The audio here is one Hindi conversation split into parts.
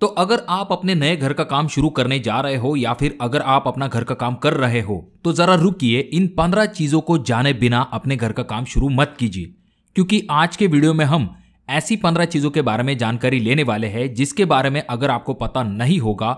तो अगर आप अपने नए घर का काम शुरू करने जा रहे हो या फिर अगर आप अपना घर का काम कर रहे हो तो जरा रुकिए इन पंद्रह चीजों को जाने बिना अपने घर का काम शुरू मत कीजिए क्योंकि आज के वीडियो में हम ऐसी पंद्रह चीजों के बारे में जानकारी लेने वाले हैं जिसके बारे में अगर आपको पता नहीं होगा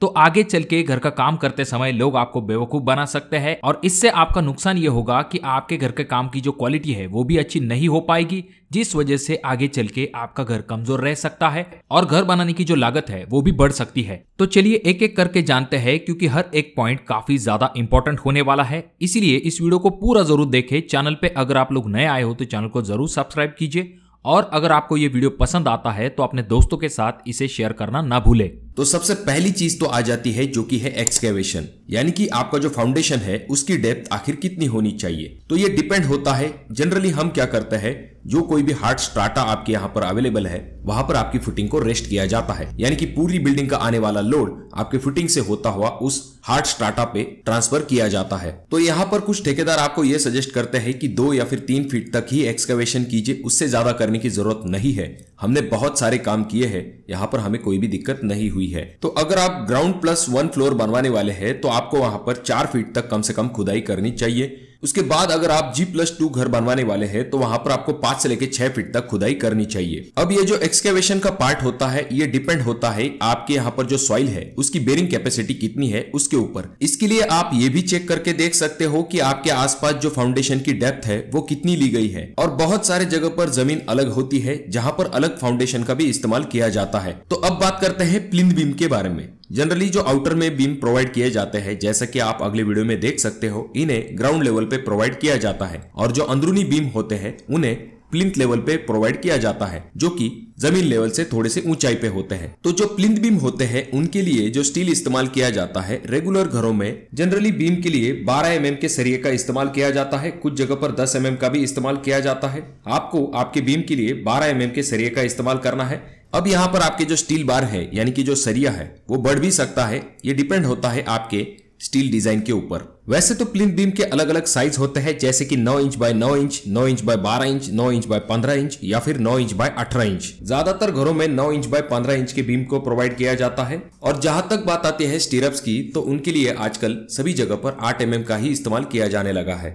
तो आगे चल के घर का काम करते समय लोग आपको बेवकूफ बना सकते हैं और इससे आपका नुकसान ये होगा कि आपके घर के काम की जो क्वालिटी है वो भी अच्छी नहीं हो पाएगी जिस वजह से आगे चल के आपका घर कमजोर रह सकता है और घर बनाने की जो लागत है वो भी बढ़ सकती है तो चलिए एक एक करके जानते हैं क्योंकि हर एक पॉइंट काफी ज्यादा इंपॉर्टेंट होने वाला है इसीलिए इस वीडियो को पूरा जरूर देखें चैनल पे अगर आप लोग नए आए हो तो चैनल को जरूर सब्सक्राइब कीजिए और अगर आपको ये वीडियो पसंद आता है तो अपने दोस्तों के साथ इसे शेयर करना ना भूलें तो सबसे पहली चीज तो आ जाती है जो कि है एक्सकेवेशन यानी कि आपका जो फाउंडेशन है उसकी डेप्थ आखिर कितनी होनी चाहिए तो ये डिपेंड होता है जनरली हम क्या करते हैं जो कोई भी हार्ड स्ट्राटा आपके यहाँ पर अवेलेबल है वहां पर आपकी फुटिंग को रेस्ट किया जाता है यानी कि पूरी बिल्डिंग का आने वाला लोड आपके फुटिंग से होता हुआ उस हार्ड स्ट्राटा पे ट्रांसफर किया जाता है तो यहाँ पर कुछ ठेकेदार आपको ये सजेस्ट करते हैं कि दो या फिर तीन फीट तक ही एक्सकवेशन कीजिए उससे ज्यादा करने की जरूरत नहीं है हमने बहुत सारे काम किए हैं यहाँ पर हमें कोई भी दिक्कत नहीं हुई है तो अगर आप ग्राउंड प्लस वन फ्लोर बनवाने वाले हैं तो आपको वहां पर चार फीट तक कम से कम खुदाई करनी चाहिए उसके बाद अगर आप जी प्लस टू घर बनवाने वाले हैं तो वहां पर आपको पांच से लेकर छह फीट तक खुदाई करनी चाहिए अब ये जो एक्सकेवेशन का पार्ट होता है ये डिपेंड होता है आपके यहाँ पर जो सॉइल है उसकी बेरिंग कैपेसिटी कितनी है उसके ऊपर इसके लिए आप ये भी चेक करके देख सकते हो कि आपके आसपास जो फाउंडेशन की डेप्थ है वो कितनी ली गई है और बहुत सारे जगह पर जमीन अलग होती है जहां पर अलग फाउंडेशन का भी इस्तेमाल किया जाता है तो अब बात करते हैं प्लिंद बीम के बारे में जनरली जो आउटर में बीम प्रोवाइड किए जाते हैं जैसा कि आप अगले वीडियो में देख सकते हो इन्हें ग्राउंड लेवल पे प्रोवाइड किया जाता है और जो अंदरूनी बीम होते हैं उन्हें प्लिंथ लेवल पे प्रोवाइड किया जाता है जो कि जमीन लेवल से थोड़े से ऊंचाई पे होते हैं तो जो प्लिंथ बीम होते हैं उनके लिए जो स्टील इस्तेमाल किया जाता है रेगुलर घरों में जनरली बीम के लिए 12 एम mm के सरिये का इस्तेमाल किया जाता है कुछ जगह पर 10 एम mm का भी इस्तेमाल किया जाता है आपको आपके बीम के लिए बारह एम mm के सरिये का इस्तेमाल करना है अब यहां पर आपके जो स्टील बार है यानी कि जो सरिया है वो बढ़ भी सकता है ये डिपेंड होता है आपके स्टील डिजाइन के ऊपर वैसे तो प्लिन बीम के अलग अलग साइज होते हैं जैसे कि 9 inch by 9 inch 9 inch by 12 inch 9 inch by 15 inch या फिर 9 इंच बाय 18 इंच ज्यादातर घरों में 9 इंच बाय 15 इंच के बीम को प्रोवाइड किया जाता है और जहां तक बात आती है स्टीरअप्स की तो उनके लिए आजकल सभी जगह पर आठ एम mm का ही इस्तेमाल किया जाने लगा है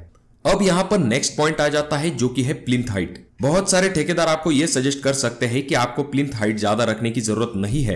अब यहाँ पर नेक्स्ट पॉइंट आ जाता है जो की है प्लिंथ हाइट बहुत सारे ठेकेदार आपको ये सजेस्ट कर सकते हैं कि आपको प्लिंथ हाइट ज्यादा रखने की जरूरत नहीं है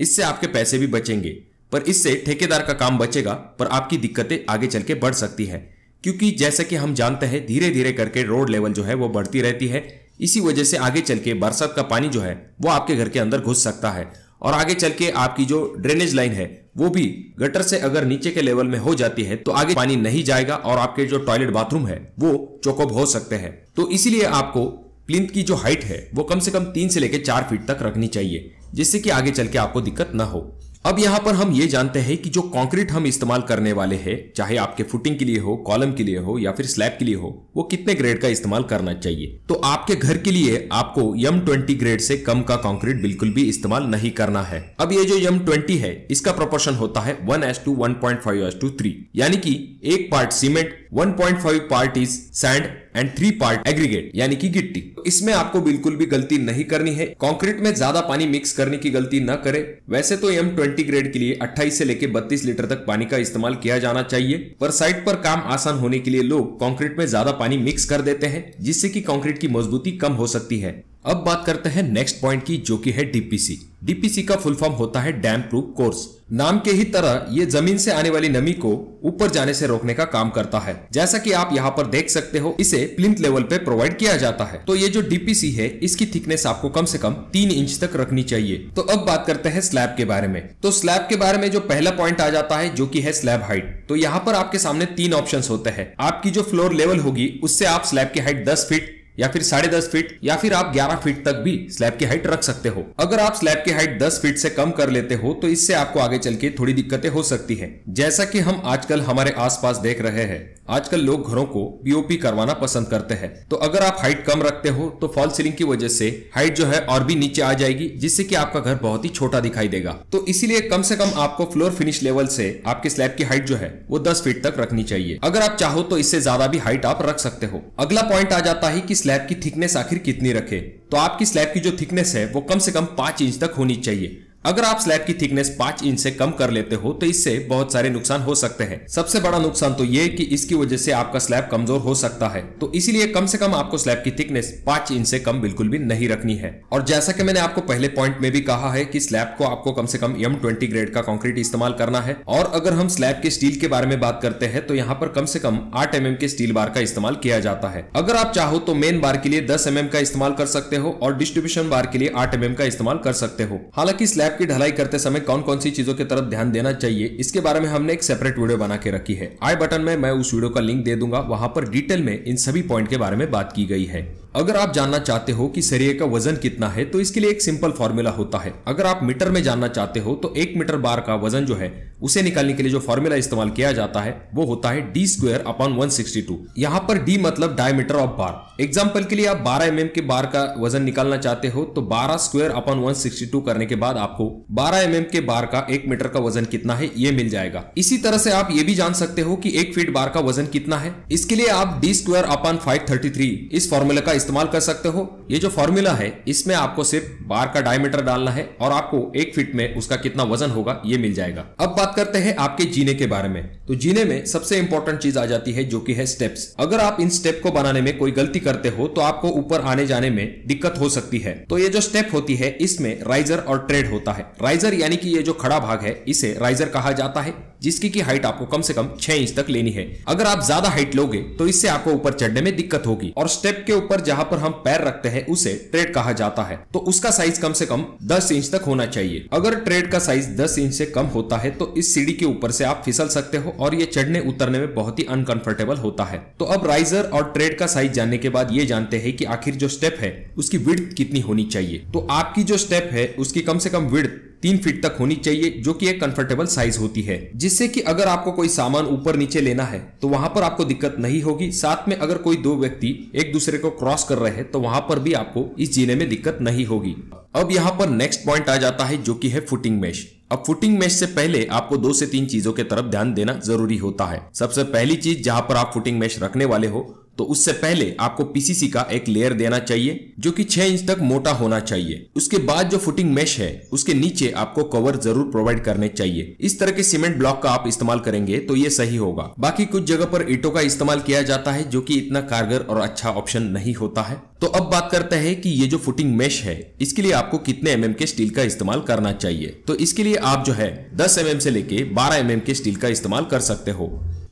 इससे आपके पैसे भी बचेंगे पर इससे ठेकेदार का काम बचेगा पर आपकी दिक्कतें आगे चल के बढ़ सकती है क्योंकि जैसे कि हम जानते हैं धीरे धीरे करके रोड लेवल जो है वो बढ़ती रहती है इसी वजह से आगे चल के बरसात का पानी जो है वो आपके घर के अंदर घुस सकता है और आगे चल के आपकी जो ड्रेनेज लाइन है वो भी गटर से अगर नीचे के लेवल में हो जाती है तो आगे पानी नहीं जाएगा और आपके जो टॉयलेट बाथरूम है वो चौकअप हो सकते हैं तो इसीलिए आपको प्लिंथ की जो हाइट है वो कम से कम तीन से लेकर चार फीट तक रखनी चाहिए जिससे कि आगे चल के आपको दिक्कत ना हो अब यहाँ पर हम ये जानते हैं कि जो कंक्रीट हम इस्तेमाल करने वाले हैं चाहे आपके फुटिंग के लिए हो कॉलम के लिए हो या फिर स्लैब के लिए हो वो कितने ग्रेड का इस्तेमाल करना चाहिए तो आपके घर के लिए आपको यम ट्वेंटी ग्रेड से कम का कंक्रीट बिल्कुल भी इस्तेमाल नहीं करना है अब ये जो यम ट्वेंटी है इसका प्रोपोर्शन होता है one is to one point five is to three यानी कि एक part cement 1.5 part is sand and three part aggregate यानी कि गिट्टी इसमें आपको बिल्कुल भी गलती नहीं करनी है कंक्रीट में ज्यादा पानी मिक्स करने की गलती न करें वैसे तो एम ट्वेंटी ग्रेड के लिए 28 से लेकर 32 लीटर तक पानी का इस्तेमाल किया जाना चाहिए पर साइट पर काम आसान होने के लिए लोग कंक्रीट में ज्यादा पानी मिक्स कर देते हैं जिससे कि कंक्रीट की मजबूती कम हो सकती है अब बात करते हैं नेक्स्ट पॉइंट की जो कि है डीपीसी डीपीसी का फुल फॉर्म होता है डैम प्रूफ कोर्स नाम के ही तरह ये जमीन से आने वाली नमी को ऊपर जाने से रोकने का काम करता है जैसा कि आप यहाँ पर देख सकते हो इसे प्लिंथ लेवल पे प्रोवाइड किया जाता है तो ये जो डीपीसी है इसकी थिकनेस आपको कम से कम तीन इंच तक रखनी चाहिए तो अब बात करते हैं स्लैब के बारे में तो स्लैब के बारे में जो पहला पॉइंट आ जाता है जो की है स्लैब हाइट तो यहाँ पर आपके सामने तीन ऑप्शन होते हैं आपकी जो फ्लोर लेवल होगी उससे आप स्लैब की हाइट दस फीट या फिर साढ़े दस फीट या फिर आप ग्यारह फीट तक भी स्लैब की हाइट रख सकते हो अगर आप स्लैब की हाइट दस फीट से कम कर लेते हो तो इससे आपको आगे चल के थोड़ी दिक्कतें हो सकती है जैसा की हम आजकल हमारे आसपास देख रहे हैं आजकल लोग घरों को पीओपी करवाना पसंद करते हैं तो अगर आप हाइट कम रखते हो तो फॉल सीलिंग की वजह से हाइट जो है और भी नीचे आ जाएगी जिससे कि आपका घर बहुत ही छोटा दिखाई देगा तो इसीलिए कम से कम आपको फ्लोर फिनिश लेवल से आपके स्लैब की हाइट जो है वो दस फीट तक रखनी चाहिए अगर आप चाहो तो इससे ज्यादा भी हाइट आप रख सकते हो अगला पॉइंट आ जाता है की स्लैब की थिकनेस आखिर कितनी रखें तो आपकी स्लैब की जो थिकनेस है वो कम से कम पांच इंच तक होनी चाहिए अगर आप स्लैब की थिकनेस पांच इंच से कम कर लेते हो तो इससे बहुत सारे नुकसान हो सकते हैं सबसे बड़ा नुकसान तो ये कि इसकी वजह से आपका स्लैब कमजोर हो सकता है तो इसीलिए कम से कम आपको स्लैब की थिकनेस पांच इंच से कम बिल्कुल भी नहीं रखनी है और जैसा कि मैंने आपको पहले पॉइंट में भी कहा है कि स्लैब को आपको कम से कम एम ट्वेंटी ग्रेड का कॉन्क्रीट इस्तेमाल करना है और अगर हम स्लैब के स्टील के बारे में बात करते हैं तो यहाँ पर कम से कम आठ एम mm के स्टील बार का इस्तेमाल किया जाता है अगर आप चाहो तो मेन बार के लिए दस एम mm का इस्तेमाल कर सकते हो और डिस्ट्रीब्यूशन बार के लिए आठ एम mm का इस्तेमाल कर सकते हो हालांकि स्लैब की ढलाई करते समय कौन कौन सी चीजों की तरफ ध्यान देना चाहिए इसके बारे में हमने एक सेपरेट वीडियो बना के रखी है आई बटन में मैं उस वीडियो का लिंक दे दूंगा वहां पर डिटेल में इन सभी पॉइंट के बारे में बात की गई है अगर आप जानना चाहते हो कि सरिये का वजन कितना है तो इसके लिए एक सिंपल फॉर्मूला होता है अगर आप मीटर में जानना चाहते हो तो एक मीटर बार का वजन जो है उसे निकालने के लिए जो फॉर्मूला इस्तेमाल किया जाता है वो होता है D square upon one sixty two यहाँ पर डी मतलब डायमीटर ऑफ बार एग्जाम्पल के लिए आप बारह एम mm के बार का वजन निकालना चाहते हो तो बारह square upon one sixty two करने के बाद आपको बारह एम mm के बार का एक मीटर का वजन कितना है ये मिल जाएगा इसी तरह से आप ये भी जान सकते हो की एक फीट बार का वजन कितना है इसके लिए आप D square upon five thirty three इस फॉर्मूला का इस्तेमाल कर सकते हो ये जो फॉर्मूला है इसमें आपको सिर्फ बार का डायमीटर डालना है और आपको एक फीट में उसका कितना वजन होगा ये मिल जाएगा अब बात करते हैं आपके जीने के बारे में तो जीने में सबसे इंपॉर्टेंट चीज आ जाती है जो की है स्टेप्स अगर आप इन स्टेप को बनाने में कोई गलती करते हो तो आपको ऊपर आने जाने में दिक्कत हो सकती है तो ये जो स्टेप होती है इसमें राइजर और ट्रेड होता है राइजर यानी कि ये जो खड़ा भाग है इसे राइजर कहा जाता है जिसकी की हाइट आपको कम से कम छह इंच तक लेनी है अगर आप ज्यादा हाइट लोगे तो इससे आपको ऊपर चढ़ने में दिक्कत होगी और स्टेप के ऊपर जहां जहाँ पर हम पैर रखते हैं उसे ट्रेड कहा जाता है तो उसका साइज कम से कम 10 इंच तक होना चाहिए अगर ट्रेड का साइज 10 इंच से कम होता है तो इस सीढ़ी के ऊपर से आप फिसल सकते हो और ये चढ़ने उतरने में बहुत ही अनकंफर्टेबल होता है तो अब राइजर और ट्रेड का साइज जानने के बाद ये जानते हैं कि आखिर जो स्टेप है उसकी विड्थ कितनी होनी चाहिए तो आपकी जो स्टेप है उसकी कम से कम विड्थ तीन फीट तक होनी चाहिए जो कि एक कंफर्टेबल साइज होती है जिससे कि अगर आपको कोई सामान ऊपर नीचे लेना है तो वहां पर आपको दिक्कत नहीं होगी साथ में अगर कोई दो व्यक्ति एक दूसरे को क्रॉस कर रहे हैं तो वहां पर भी आपको इस जीने में दिक्कत नहीं होगी अब यहाँ पर नेक्स्ट पॉइंट आ जाता है जो की है फुटिंग मैश अब फुटिंग मैश से पहले आपको दो से तीन चीजों के तरफ ध्यान देना जरूरी होता है सबसे पहली चीज जहां पर आप फुटिंग मैश रखने वाले हो तो उससे पहले आपको पीसीसी का एक लेयर देना चाहिए जो कि 6 इंच तक मोटा होना चाहिए उसके बाद जो फुटिंग मेश है उसके नीचे आपको कवर जरूर प्रोवाइड करने चाहिए इस तरह के सीमेंट ब्लॉक का आप इस्तेमाल करेंगे तो ये सही होगा बाकी कुछ जगह पर ईटो का इस्तेमाल किया जाता है जो की इतना कारगर और अच्छा ऑप्शन नहीं होता है तो अब बात करते हैं कि ये जो फुटिंग मेश है इसके लिए आपको कितने एम mm के स्टील का इस्तेमाल करना चाहिए तो इसके लिए आप जो है 10 एम mm से लेके 12 एम mm के स्टील का इस्तेमाल कर सकते हो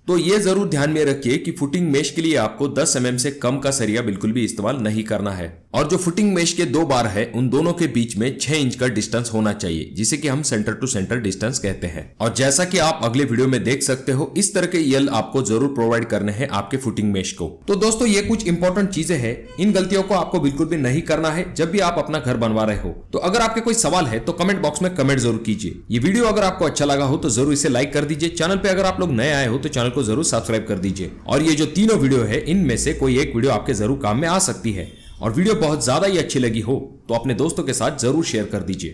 तो ये जरूर ध्यान में रखिए कि फुटिंग मेश के लिए आपको 10 एम mm से कम का सरिया बिल्कुल भी इस्तेमाल नहीं करना है और जो फुटिंग मेश के दो बार है उन दोनों के बीच में 6 इंच का डिस्टेंस होना चाहिए जिसे कि हम सेंटर टू सेंटर डिस्टेंस कहते हैं और जैसा कि आप अगले वीडियो में देख सकते हो इस तरह के यल e आपको जरूर प्रोवाइड करने हैं आपके फुटिंग मेश को तो दोस्तों ये कुछ इंपॉर्टेंट चीजें हैं इन गलतियों को आपको बिल्कुल भी नहीं करना है जब भी आप अपना घर बनवा रहे हो तो अगर आपके कोई सवाल है तो कमेंट बॉक्स में कमेंट जरूर कीजिए ये वीडियो अगर आपको अच्छा लगा हो तो जरूर इसे लाइक कर दीजिए चैनल पर अगर आप लोग नए आए हो तो चैनल को जरूर सब्सक्राइब कर दीजिए और ये जो तीनों वीडियो है इनमें से कोई एक वीडियो आपके जरूर काम में आ सकती है और वीडियो बहुत ज्यादा ही अच्छी लगी हो तो अपने दोस्तों के साथ जरूर शेयर कर दीजिए